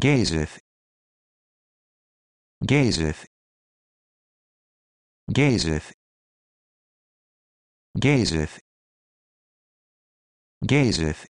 gazeth gazeth gazeth gazeth gazeth